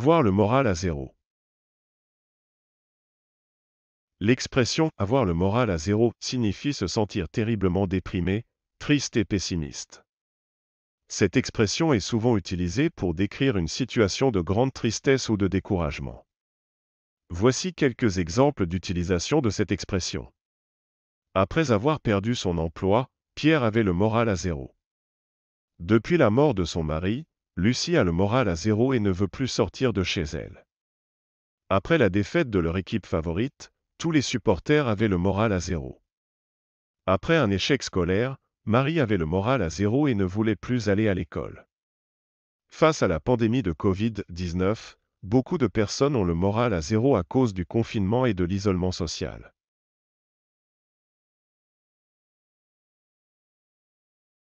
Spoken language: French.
Avoir le moral à zéro. L'expression avoir le moral à zéro signifie se sentir terriblement déprimé, triste et pessimiste. Cette expression est souvent utilisée pour décrire une situation de grande tristesse ou de découragement. Voici quelques exemples d'utilisation de cette expression. Après avoir perdu son emploi, Pierre avait le moral à zéro. Depuis la mort de son mari, Lucie a le moral à zéro et ne veut plus sortir de chez elle. Après la défaite de leur équipe favorite, tous les supporters avaient le moral à zéro. Après un échec scolaire, Marie avait le moral à zéro et ne voulait plus aller à l'école. Face à la pandémie de Covid-19, beaucoup de personnes ont le moral à zéro à cause du confinement et de l'isolement social.